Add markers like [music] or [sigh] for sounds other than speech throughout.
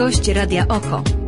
gość Radia Oko.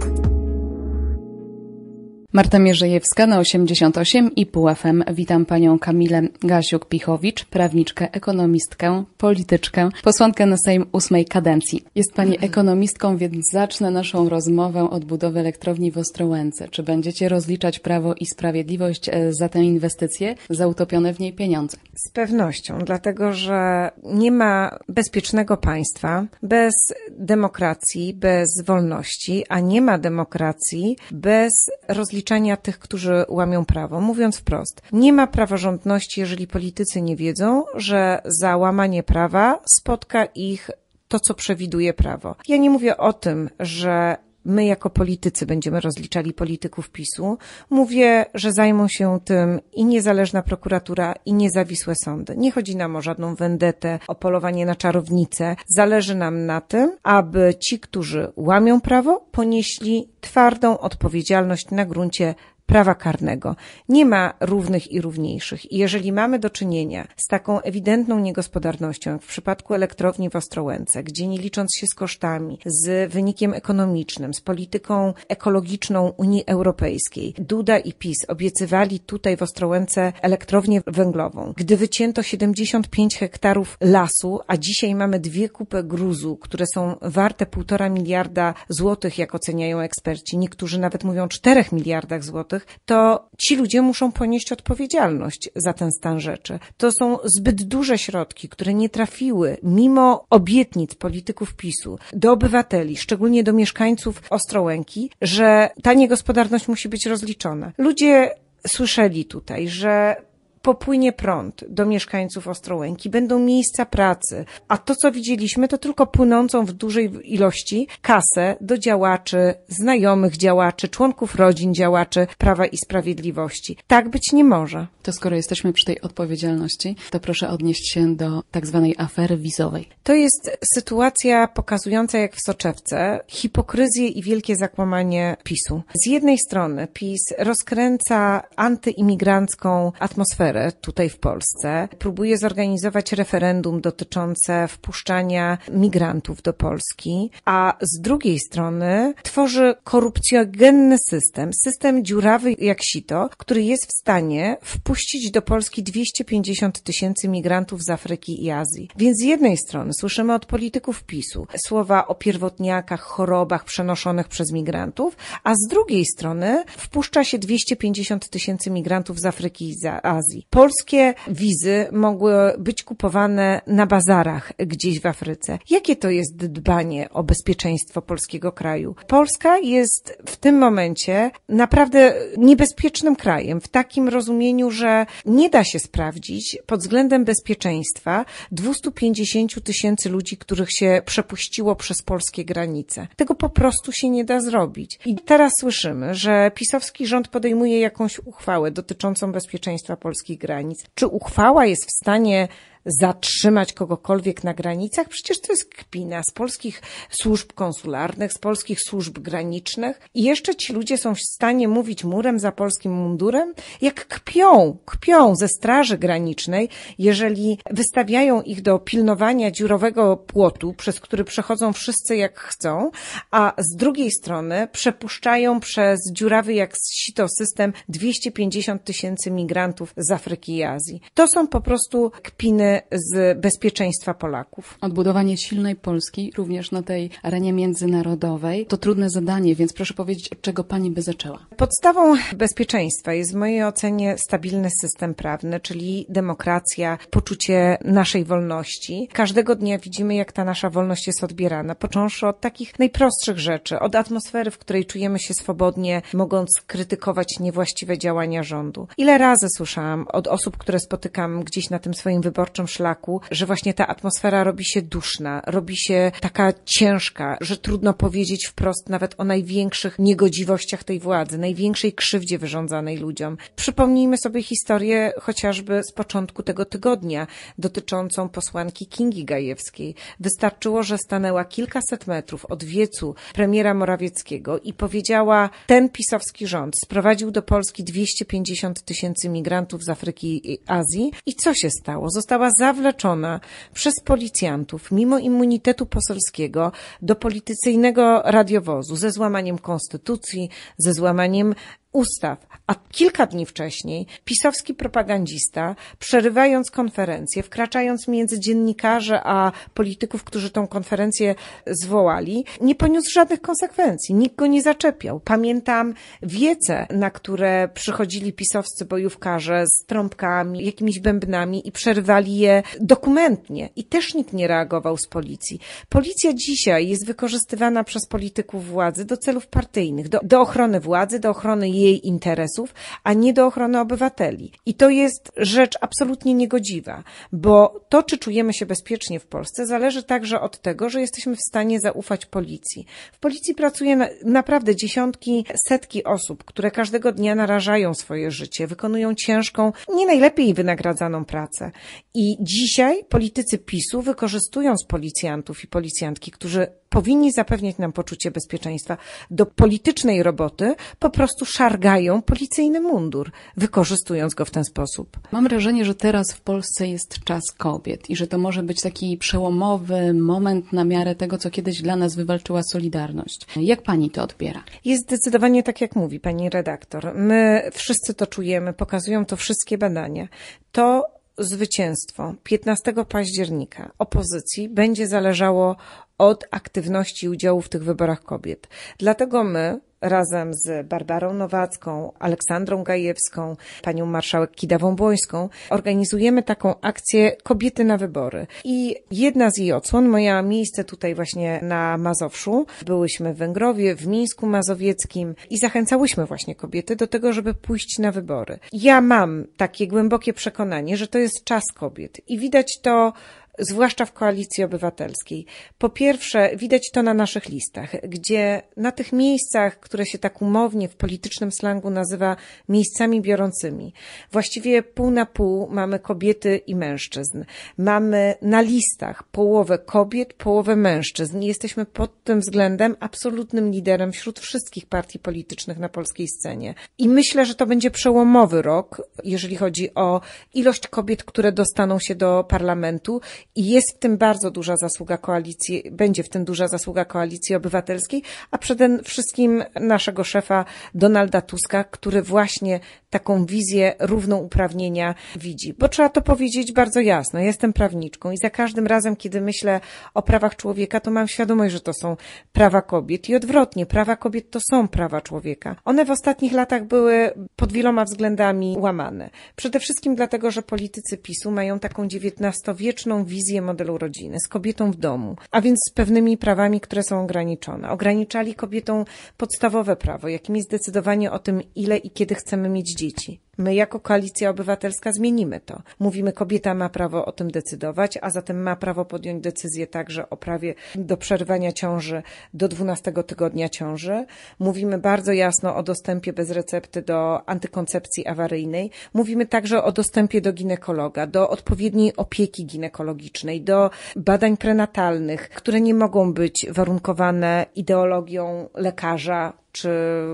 Marta Mierzejewska na 88,5 FM. Witam panią Kamilę Gasiuk-Pichowicz, prawniczkę, ekonomistkę, polityczkę, posłankę na Sejm ósmej kadencji. Jest pani [laughs] ekonomistką, więc zacznę naszą rozmowę od budowy elektrowni w Ostrołęce. Czy będziecie rozliczać Prawo i Sprawiedliwość e, za tę inwestycję, za utopione w niej pieniądze? Z pewnością, dlatego że nie ma bezpiecznego państwa bez demokracji, bez wolności, a nie ma demokracji bez rozliczenia rozliczania tych, którzy łamią prawo. Mówiąc wprost, nie ma praworządności, jeżeli politycy nie wiedzą, że za łamanie prawa spotka ich to, co przewiduje prawo. Ja nie mówię o tym, że my jako politycy będziemy rozliczali polityków PiSu. Mówię, że zajmą się tym i niezależna prokuratura, i niezawisłe sądy. Nie chodzi nam o żadną wendetę, o polowanie na czarownicę. Zależy nam na tym, aby ci, którzy łamią prawo, ponieśli twardą odpowiedzialność na gruncie prawa karnego. Nie ma równych i równiejszych. I jeżeli mamy do czynienia z taką ewidentną niegospodarnością, jak w przypadku elektrowni w Ostrołęce, gdzie nie licząc się z kosztami, z wynikiem ekonomicznym, z polityką ekologiczną Unii Europejskiej, Duda i PiS obiecywali tutaj w Ostrołęce elektrownię węglową, gdy wycięto 75 hektarów lasu, a dzisiaj mamy dwie kupy gruzu, które są warte półtora miliarda złotych, jak oceniają eksperci, niektórzy nawet mówią 4 miliardach złotych, to ci ludzie muszą ponieść odpowiedzialność za ten stan rzeczy. To są zbyt duże środki, które nie trafiły, mimo obietnic polityków PiSu, do obywateli, szczególnie do mieszkańców Ostrołęki, że ta niegospodarność musi być rozliczona. Ludzie słyszeli tutaj, że popłynie prąd do mieszkańców Ostrołęki, będą miejsca pracy, a to, co widzieliśmy, to tylko płynącą w dużej ilości kasę do działaczy, znajomych działaczy, członków rodzin działaczy Prawa i Sprawiedliwości. Tak być nie może. To skoro jesteśmy przy tej odpowiedzialności, to proszę odnieść się do tak zwanej afery wizowej. To jest sytuacja pokazująca, jak w soczewce, hipokryzję i wielkie zakłamanie PiSu. Z jednej strony PiS rozkręca antyimigrancką atmosferę, tutaj w Polsce próbuje zorganizować referendum dotyczące wpuszczania migrantów do Polski, a z drugiej strony tworzy korupcjogenny system, system dziurawy jak sito, który jest w stanie wpuścić do Polski 250 tysięcy migrantów z Afryki i Azji. Więc z jednej strony słyszymy od polityków PiSu słowa o pierwotniakach, chorobach przenoszonych przez migrantów, a z drugiej strony wpuszcza się 250 tysięcy migrantów z Afryki i Azji. Polskie wizy mogły być kupowane na bazarach gdzieś w Afryce. Jakie to jest dbanie o bezpieczeństwo polskiego kraju? Polska jest w tym momencie naprawdę niebezpiecznym krajem, w takim rozumieniu, że nie da się sprawdzić pod względem bezpieczeństwa 250 tysięcy ludzi, których się przepuściło przez polskie granice. Tego po prostu się nie da zrobić. I teraz słyszymy, że pisowski rząd podejmuje jakąś uchwałę dotyczącą bezpieczeństwa Polski polskich granic. Czy uchwała jest w stanie zatrzymać kogokolwiek na granicach? Przecież to jest kpina z polskich służb konsularnych, z polskich służb granicznych i jeszcze ci ludzie są w stanie mówić murem za polskim mundurem, jak kpią, kpią ze straży granicznej, jeżeli wystawiają ich do pilnowania dziurowego płotu, przez który przechodzą wszyscy jak chcą, a z drugiej strony przepuszczają przez dziurawy jak sito system 250 tysięcy migrantów z Afryki i Azji. To są po prostu kpiny z bezpieczeństwa Polaków. Odbudowanie silnej Polski również na tej arenie międzynarodowej to trudne zadanie, więc proszę powiedzieć, od czego pani by zaczęła? Podstawą bezpieczeństwa jest w mojej ocenie stabilny system prawny, czyli demokracja, poczucie naszej wolności. Każdego dnia widzimy, jak ta nasza wolność jest odbierana, począwszy od takich najprostszych rzeczy, od atmosfery, w której czujemy się swobodnie, mogąc krytykować niewłaściwe działania rządu. Ile razy słyszałam od osób, które spotykam gdzieś na tym swoim wyborczym szlaku, że właśnie ta atmosfera robi się duszna, robi się taka ciężka, że trudno powiedzieć wprost nawet o największych niegodziwościach tej władzy, największej krzywdzie wyrządzanej ludziom. Przypomnijmy sobie historię chociażby z początku tego tygodnia dotyczącą posłanki Kingi Gajewskiej. Wystarczyło, że stanęła kilkaset metrów od wiecu premiera Morawieckiego i powiedziała: Ten pisowski rząd sprowadził do Polski 250 tysięcy migrantów z Afryki i Azji. I co się stało? Została zawleczona przez policjantów, mimo immunitetu poselskiego, do politycyjnego radiowozu ze złamaniem konstytucji, ze złamaniem ustaw. A kilka dni wcześniej pisowski propagandista, przerywając konferencję, wkraczając między dziennikarzy a polityków, którzy tą konferencję zwołali, nie poniósł żadnych konsekwencji. Nikt go nie zaczepiał. Pamiętam wiece, na które przychodzili pisowscy bojówkarze z trąbkami, jakimiś bębnami i przerywali je dokumentnie. I też nikt nie reagował z policji. Policja dzisiaj jest wykorzystywana przez polityków władzy do celów partyjnych, do, do ochrony władzy, do ochrony jej jej interesów, a nie do ochrony obywateli. I to jest rzecz absolutnie niegodziwa, bo to, czy czujemy się bezpiecznie w Polsce, zależy także od tego, że jesteśmy w stanie zaufać policji. W policji pracuje naprawdę dziesiątki, setki osób, które każdego dnia narażają swoje życie, wykonują ciężką, nie najlepiej wynagradzaną pracę. I dzisiaj politycy PiSu, wykorzystując policjantów i policjantki, którzy powinni zapewniać nam poczucie bezpieczeństwa. Do politycznej roboty po prostu szargają policyjny mundur, wykorzystując go w ten sposób. Mam wrażenie, że teraz w Polsce jest czas kobiet i że to może być taki przełomowy moment na miarę tego, co kiedyś dla nas wywalczyła Solidarność. Jak pani to odbiera? Jest zdecydowanie tak, jak mówi pani redaktor. My wszyscy to czujemy, pokazują to wszystkie badania. To zwycięstwo 15 października opozycji będzie zależało od aktywności i udziału w tych wyborach kobiet. Dlatego my, razem z Barbarą Nowacką, Aleksandrą Gajewską, panią marszałek Kidawą-Błońską, organizujemy taką akcję Kobiety na wybory. I jedna z jej odsłon moja miejsce tutaj właśnie na Mazowszu. Byłyśmy w Węgrowie, w Mińsku Mazowieckim i zachęcałyśmy właśnie kobiety do tego, żeby pójść na wybory. Ja mam takie głębokie przekonanie, że to jest czas kobiet i widać to zwłaszcza w koalicji obywatelskiej. Po pierwsze, widać to na naszych listach, gdzie na tych miejscach, które się tak umownie w politycznym slangu nazywa miejscami biorącymi, właściwie pół na pół mamy kobiety i mężczyzn. Mamy na listach połowę kobiet, połowę mężczyzn. Jesteśmy pod tym względem absolutnym liderem wśród wszystkich partii politycznych na polskiej scenie. I myślę, że to będzie przełomowy rok, jeżeli chodzi o ilość kobiet, które dostaną się do parlamentu i jest w tym bardzo duża zasługa koalicji, będzie w tym duża zasługa koalicji obywatelskiej, a przede wszystkim naszego szefa Donalda Tuska, który właśnie taką wizję równouprawnienia widzi. Bo trzeba to powiedzieć bardzo jasno. Jestem prawniczką i za każdym razem, kiedy myślę o prawach człowieka, to mam świadomość, że to są prawa kobiet. I odwrotnie, prawa kobiet to są prawa człowieka. One w ostatnich latach były pod wieloma względami łamane. Przede wszystkim dlatego, że politycy PiSu mają taką dziewiętnastowieczną wizję modelu rodziny, z kobietą w domu, a więc z pewnymi prawami, które są ograniczone. Ograniczali kobietom podstawowe prawo, jakim jest decydowanie o tym, ile i kiedy chcemy mieć dzieci. My jako koalicja obywatelska zmienimy to. Mówimy, kobieta ma prawo o tym decydować, a zatem ma prawo podjąć decyzję także o prawie do przerwania ciąży do 12 tygodnia ciąży. Mówimy bardzo jasno o dostępie bez recepty do antykoncepcji awaryjnej. Mówimy także o dostępie do ginekologa, do odpowiedniej opieki ginekologicznej, do badań prenatalnych, które nie mogą być warunkowane ideologią lekarza, czy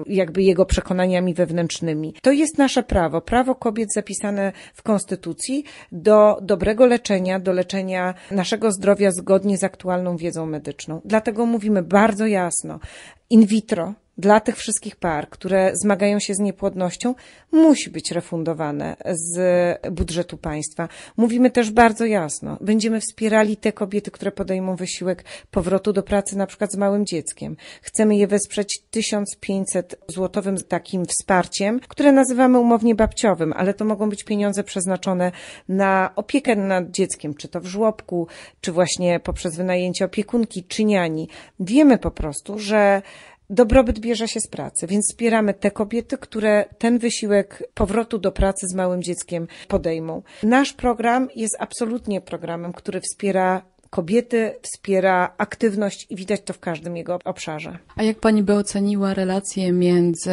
jakby jego przekonaniami wewnętrznymi. To jest nasze prawo, prawo kobiet zapisane w Konstytucji do dobrego leczenia, do leczenia naszego zdrowia zgodnie z aktualną wiedzą medyczną. Dlatego mówimy bardzo jasno, in vitro dla tych wszystkich par, które zmagają się z niepłodnością, musi być refundowane z budżetu państwa. Mówimy też bardzo jasno, będziemy wspierali te kobiety, które podejmą wysiłek powrotu do pracy, na przykład z małym dzieckiem. Chcemy je wesprzeć 1500 złotowym takim wsparciem, które nazywamy umownie babciowym, ale to mogą być pieniądze przeznaczone na opiekę nad dzieckiem, czy to w żłobku, czy właśnie poprzez wynajęcie opiekunki, czy niani. Wiemy po prostu, że dobrobyt bierze się z pracy, więc wspieramy te kobiety, które ten wysiłek powrotu do pracy z małym dzieckiem podejmą. Nasz program jest absolutnie programem, który wspiera kobiety, wspiera aktywność i widać to w każdym jego obszarze. A jak pani by oceniła relacje między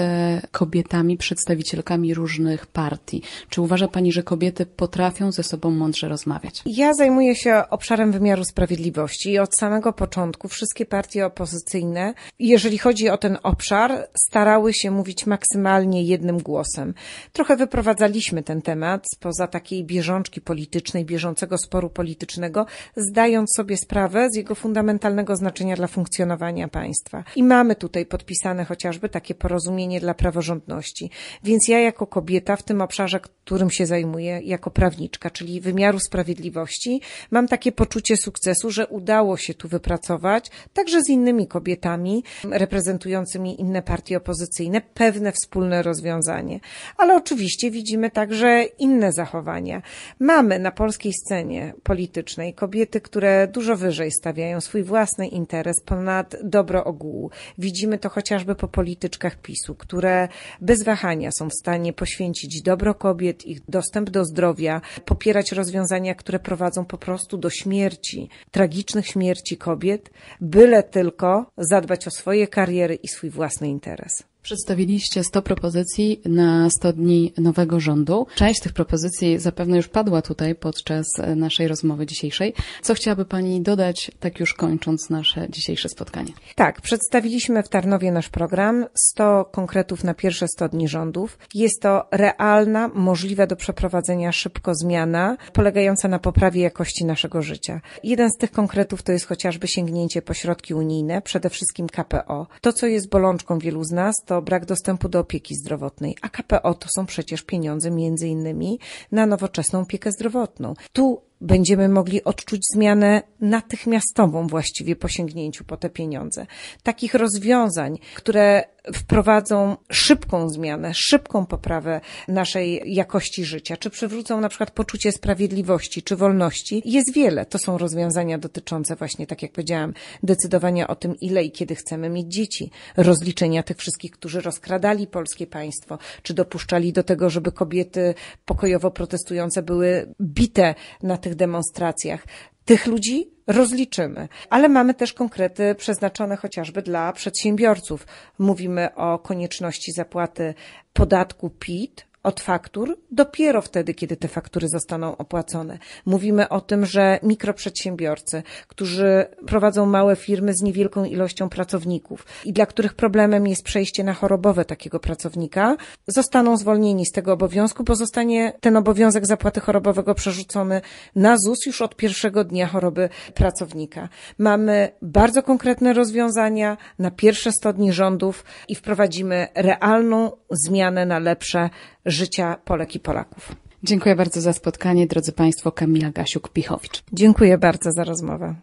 kobietami, przedstawicielkami różnych partii? Czy uważa pani, że kobiety potrafią ze sobą mądrze rozmawiać? Ja zajmuję się obszarem wymiaru sprawiedliwości i od samego początku wszystkie partie opozycyjne, jeżeli chodzi o ten obszar, starały się mówić maksymalnie jednym głosem. Trochę wyprowadzaliśmy ten temat spoza takiej bieżączki politycznej, bieżącego sporu politycznego, zdając zdając sobie sprawę z jego fundamentalnego znaczenia dla funkcjonowania państwa. I mamy tutaj podpisane chociażby takie porozumienie dla praworządności. Więc ja jako kobieta w tym obszarze, którym się zajmuję, jako prawniczka, czyli wymiaru sprawiedliwości, mam takie poczucie sukcesu, że udało się tu wypracować, także z innymi kobietami reprezentującymi inne partie opozycyjne, pewne wspólne rozwiązanie. Ale oczywiście widzimy także inne zachowania. Mamy na polskiej scenie politycznej kobiety, które dużo wyżej stawiają swój własny interes ponad dobro ogółu. Widzimy to chociażby po polityczkach PiSu, które bez wahania są w stanie poświęcić dobro kobiet, ich dostęp do zdrowia, popierać rozwiązania, które prowadzą po prostu do śmierci, tragicznych śmierci kobiet, byle tylko zadbać o swoje kariery i swój własny interes. Przedstawiliście 100 propozycji na 100 dni nowego rządu. Część tych propozycji zapewne już padła tutaj podczas e, naszej rozmowy dzisiejszej. Co chciałaby Pani dodać, tak już kończąc nasze dzisiejsze spotkanie? Tak, przedstawiliśmy w Tarnowie nasz program 100 konkretów na pierwsze 100 dni rządów. Jest to realna, możliwa do przeprowadzenia szybko zmiana, polegająca na poprawie jakości naszego życia. Jeden z tych konkretów to jest chociażby sięgnięcie po środki unijne, przede wszystkim KPO. To, co jest bolączką wielu z nas, to to brak dostępu do opieki zdrowotnej, a KPO to są przecież pieniądze między innymi na nowoczesną opiekę zdrowotną. Tu będziemy mogli odczuć zmianę natychmiastową właściwie po sięgnięciu po te pieniądze. Takich rozwiązań, które wprowadzą szybką zmianę, szybką poprawę naszej jakości życia, czy przywrócą na przykład poczucie sprawiedliwości, czy wolności. Jest wiele. To są rozwiązania dotyczące właśnie, tak jak powiedziałam, decydowania o tym, ile i kiedy chcemy mieć dzieci, rozliczenia tych wszystkich, którzy rozkradali polskie państwo, czy dopuszczali do tego, żeby kobiety pokojowo protestujące były bite na tych demonstracjach. Tych ludzi rozliczymy. Ale mamy też konkrety przeznaczone chociażby dla przedsiębiorców. Mówimy o konieczności zapłaty podatku PIT od faktur dopiero wtedy, kiedy te faktury zostaną opłacone. Mówimy o tym, że mikroprzedsiębiorcy, którzy prowadzą małe firmy z niewielką ilością pracowników i dla których problemem jest przejście na chorobowe takiego pracownika, zostaną zwolnieni z tego obowiązku, bo zostanie ten obowiązek zapłaty chorobowego przerzucony na ZUS już od pierwszego dnia choroby pracownika. Mamy bardzo konkretne rozwiązania na pierwsze 100 dni rządów i wprowadzimy realną zmianę na lepsze życia Polek i Polaków. Dziękuję bardzo za spotkanie, drodzy Państwo. Kamila Gasiuk-Pichowicz. Dziękuję bardzo za rozmowę.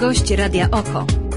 Gość Radia Oko.